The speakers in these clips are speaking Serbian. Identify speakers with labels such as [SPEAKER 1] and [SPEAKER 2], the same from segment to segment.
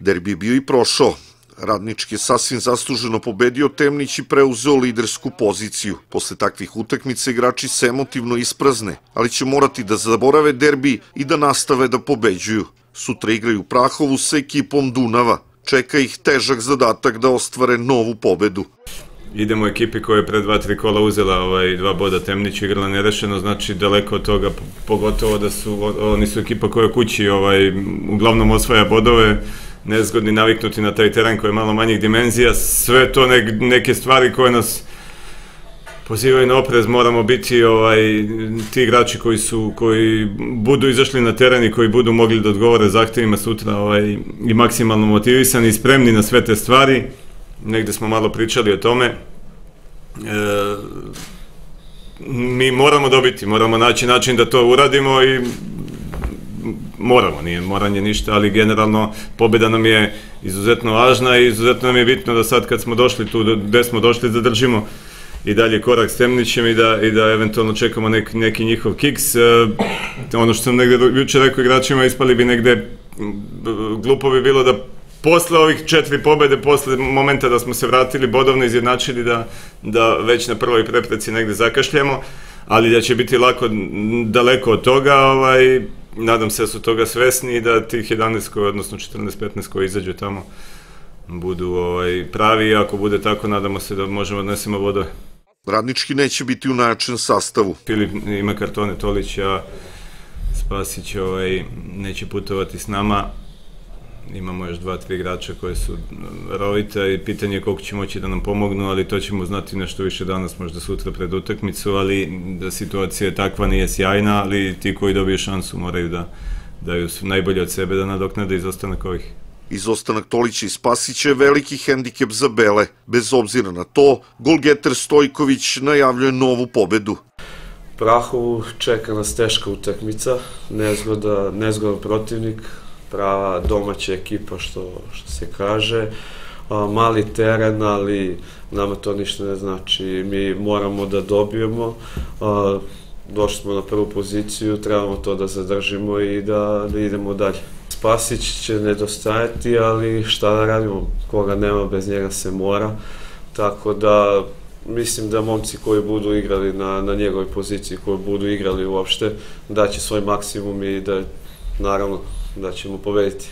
[SPEAKER 1] Derbi bio i prošao. Radnički je sasvim zasluženo pobedio Temnić i preuzeo lidersku poziciju. Posle takvih utakmica igrači se emotivno isprazne, ali će morati da zaborave derbi i da nastave da pobeđuju. Sutra igraju Prahovu sa ekipom Dunava. Čeka ih težak zadatak da ostvare novu pobedu
[SPEAKER 2] idemo ekipi koja je pre dva, tri kola uzela ovaj, dva boda Temnić, igrala nerešeno, znači daleko od toga, pogotovo da su, oni su ekipa koja kući ovaj, uglavnom osvaja bodove, nezgodni naviknuti na taj teren koji je malo manjih dimenzija, sve to ne, neke stvari koje nas pozivaju na oprez, moramo biti ovaj, ti igrači koji su, koji budu izašli na teren i koji budu mogli da odgovore zahtevima sutra ovaj, i maksimalno motivisani i spremni na sve te stvari negde smo malo pričali o tome, e, mi moramo dobiti, moramo naći način da to uradimo i moramo, nije moranje ništa, ali generalno pobeda nam je izuzetno važna i izuzetno nam je bitno da sad kad smo došli tu, da- gde smo došli, zadržimo da i dalje korak s Temnićem i da, i da eventualno čekamo nek, neki njihov kiks. E, ono što sam negde juče rekao igračima, ispali bi negde glupo bi bilo da posle ovih četiri pobede, posle momenta da smo se vratili bodovno izjednačili da, da već na prvoj prepreci negde zakašljamo, ali da će biti lako daleko od toga, ovaj, nadam se da su toga svesni i da tih 11, koji, odnosno 14-15 koji izađu tamo budu ovaj, pravi, ako bude tako, nadamo se da možemo da odnesemo vodove. Radnički neće biti u najjačem sastavu. Filip ima kartone Tolića, Spasić ovaj, neće putovati s nama, imamo još dva, tri igrača koje su mm, rovita i pitanje je koliko će moći da nam pomognu, ali to ćemo znati nešto više danas, možda sutra pred utakmicu, ali da situacija je takva nije sjajna, ali ti koji dobiju šansu moraju da daju najbolje od sebe da nadoknade
[SPEAKER 1] izostanak ovih. Izostanak Tolića i Spasića je veliki hendikep za Bele. Bez obzira na to, golgeter Stojković najavljuje novu pobedu. Prahovu
[SPEAKER 3] čeka nas teška utakmica,
[SPEAKER 1] nezgoda, nezgodan protivnik, prava
[SPEAKER 3] domaća ekipa što, što se kaže. mali teren, ali nama to ništa ne znači. Mi moramo da dobijemo. došli smo na prvu poziciju, trebamo to da zadržimo i da, da idemo dalje. Spasić će nedostajati, ali šta da radimo? Koga nema, bez njega se mora. Tako da mislim da momci koji budu igrali na, na njegovoj poziciji, koji budu
[SPEAKER 1] igrali uopšte, daće svoj maksimum i da naravno da ćemo pobediti.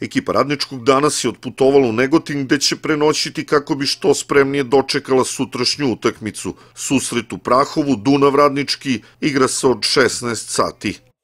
[SPEAKER 1] Ekipa radničkog danas je otputovala u Negotin gde će prenoćiti kako bi što spremnije dočekala sutrašnju utakmicu. Susret u Prahovu, Dunav radnički, igra se od 16 sati.